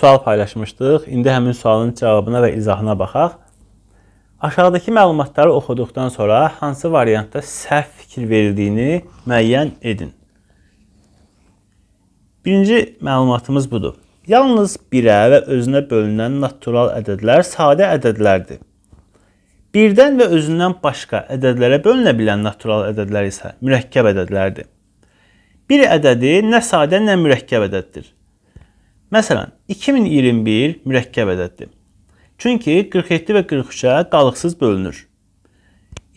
sual paylaşmışdıq. İndi həmin sualın cavabına və izahına baxaq. Aşağıdakı məlumatları oxuduqdan sonra hansı variantda səhv fikir verildiyini müəyyən edin. Birinci məlumatımız budur. Yalnız birə və özünə bölünən natural ədədlər sadə ədədlərdir. Birdən və özündən başqa ədədlərə bölünə bilən natural ədədlər isə mürəkkəb ədədlərdir. Bir ədədi nə sadə, nə mürəkkəb ədəddir. Məsələn, 2021 mürəkkəb ədəddir. Çünki 47 və 43-ə qalıqsız bölünür.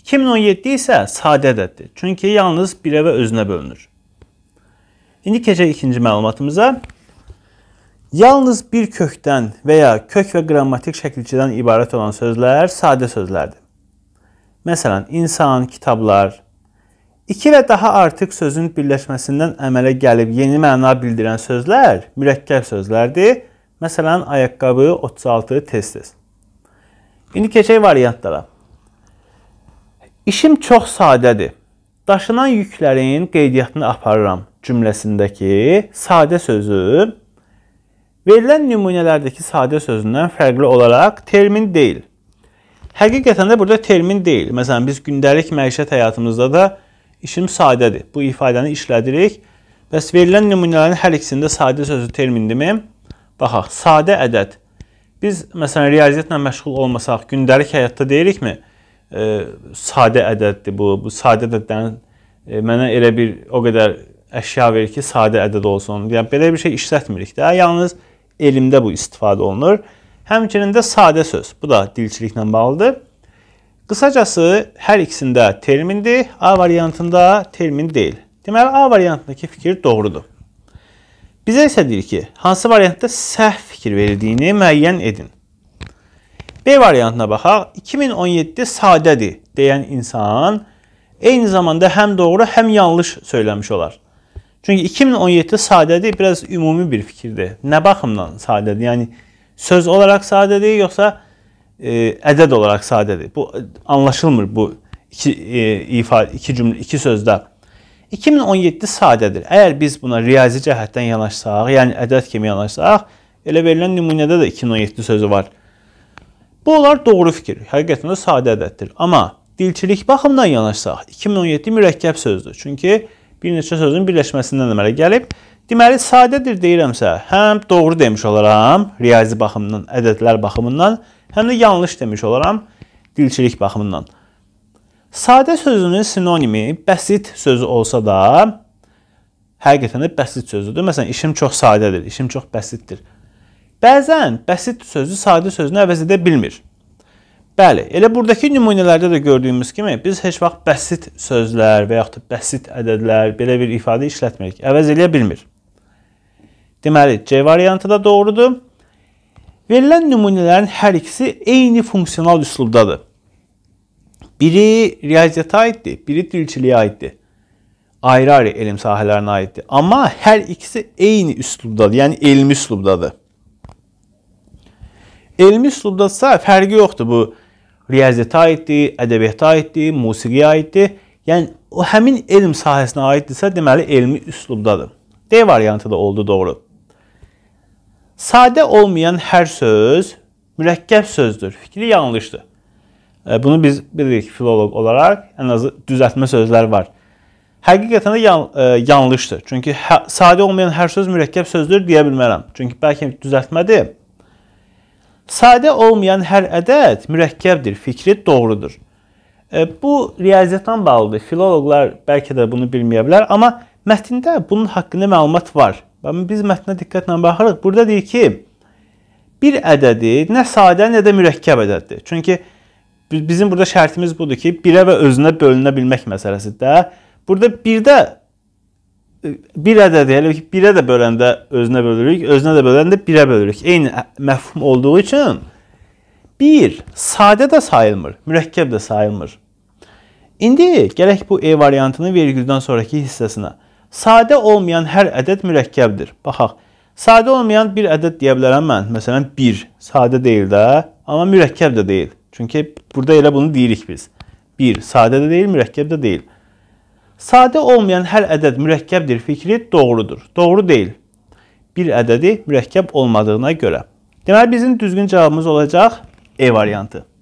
2017 isə sadə ədəddir. Çünki yalnız birə və özünə bölünür. İndi keçək ikinci məlumatımıza. Yalnız bir kökdən və ya kök və qrammatik şəkilçidən ibarət olan sözlər sadə sözlərdir. Məsələn, insan, kitablar, İki və daha artıq sözün birləşməsindən əmələ gəlib yeni məna bildirən sözlər mürəkkəb sözlərdir. Məsələn, ayaqqabı 36 tez-tez. İndi keçək variantlara. İşim çox sadədir. Daşınan yüklərin qeydiyyatını aparıram cümləsindəki sadə sözü verilən nümunələrdəki sadə sözündən fərqli olaraq termin deyil. Həqiqətən də burada termin deyil. Məsələn, biz gündəlik məişət həyatımızda da İşim sadədir. Bu ifadəni işlədirik. Bəs verilən nümunələrin hər ikisində sadə sözü termindirmi? Baxaq, sadə ədəd. Biz məsələn riyaziyyatla məşğul olmasaq, gündəlik həyatda deyirikmi? E, sadə ədəddir bu. Bu sadə ədəddən e, mənə elə bir o qədər əşya verir ki, sadə ədəd olsun. Yəni belə bir şey işlətmirik də. Yalnız elmdə bu istifadə olunur. Həmçinin də sadə söz. Bu da dilçiliklə bağlıdır. Qısacası hər ikisində termindir, A variantında termin deyil. Deməli, A variantındakı fikir doğrudur. Bizə isə deyir ki, hansı variantda səhv fikir verildiyini müəyyən edin. B variantına baxaq. 2017 sadədir deyən insan eyni zamanda həm doğru, həm yanlış söyləmiş olar. Çünki 2017 sadədir biraz ümumi bir fikirdir. Nə baxımdan sadədir? Yəni söz olaraq sadədir yoxsa e, ədəd olaraq sadədir. Bu anlaşılmır bu iki e, ifadə iki cümlə iki sözdə. 2017 sadədir. Əgər biz buna riyazi cəhətdən yanaşsaq, yəni ədəd kimi yanaşsaq, elə verilən nümunədə də 2017 sözü var. Bu olar doğru fikir. Həqiqətən də sadə ədəddir. Amma dilçilik baxımından yanaşsaq, 2017 mürəkkəb sözdür. Çünki bir neçə sözün birləşməsindən əmələ gəlib. Deməli, sadədir deyirəmsə, həm doğru demiş olaram riyazi baxımından, ədədlər baxımından, Həm də yanlış demiş olaram dilçilik baxımından. Sadə sözünün sinonimi bəsit sözü olsa da, həqiqətən də bəsit sözüdür. Məsələn, işim çox sadədir, işim çox bəsitdir. Bəzən bəsit sözü sadə sözünü əvəz edə bilmir. Bəli, elə burdakı nümunələrdə də gördüyümüz kimi biz heç vaxt bəsit sözlər və yaxud da bəsit ədədlər belə bir ifadə işlətmirik. Əvəz eləyə bilmir. Deməli, C variantı da doğrudur. Verilən nümunələrin hər ikisi eyni funksional üslubdadır. Biri riyaziyyata aiddir, biri dilçiliyə aiddir. Ayrı-ayrı elm sahələrinə aiddir. Amma hər ikisi eyni üslubdadır, yəni elmi üslubdadır. Elmi üslubdadsa fərqi yoxdur bu riyaziyyata aiddir, ədəbiyyata aiddir, musiqiyə aiddir. Yəni o həmin elm sahəsinə aiddirsə, deməli elmi üslubdadır. D variantı da oldu doğru. Sadə olmayan hər söz mürəkkəb sözdür. Fikri yanlışdır. E, bunu biz bilirik filoloq olaraq, ən azı düzəltmə sözlər var. Həqiqətən də yan, ə, e, yanlışdır. Çünki hə, sadə olmayan hər söz mürəkkəb sözdür deyə bilmərəm. Çünki bəlkə düzəltmədir. Sadə olmayan hər ədəd mürəkkəbdir, fikri doğrudur. E, bu riyaziyyatdan bağlıdır. Filoloqlar bəlkə də bunu bilməyə bilər, amma mətndə bunun haqqında məlumat var. Biz mətnə diqqətlə baxırıq. Burada deyir ki, bir ədədi nə sadə, nə də mürəkkəb ədəddir. Çünki bizim burada şərtimiz budur ki, birə və özünə bölünə bilmək məsələsidir də. Burada birdə e, bir ədədi, elə yəni ki, birə də böləndə özünə bölürük, özünə də böləndə birə bölürük. Eyni məfhum olduğu üçün bir sadə də sayılmır, mürəkkəb də sayılmır. İndi gələk bu E variantının vergüldən sonrakı hissəsinə. Sadə olmayan hər ədəd mürəkkəbdir. Baxaq. Sadə olmayan bir ədəd deyə bilərəm mən. Məsələn 1 sadə deyil də, amma mürəkkəb də deyil. Çünki burada elə bunu deyirik biz. 1 sadə də deyil, mürəkkəb də deyil. Sadə olmayan hər ədəd mürəkkəbdir fikri doğrudur. Doğru deyil. Bir ədədi mürəkkəb olmadığına görə. Deməli bizim düzgün cavabımız olacaq E variantı.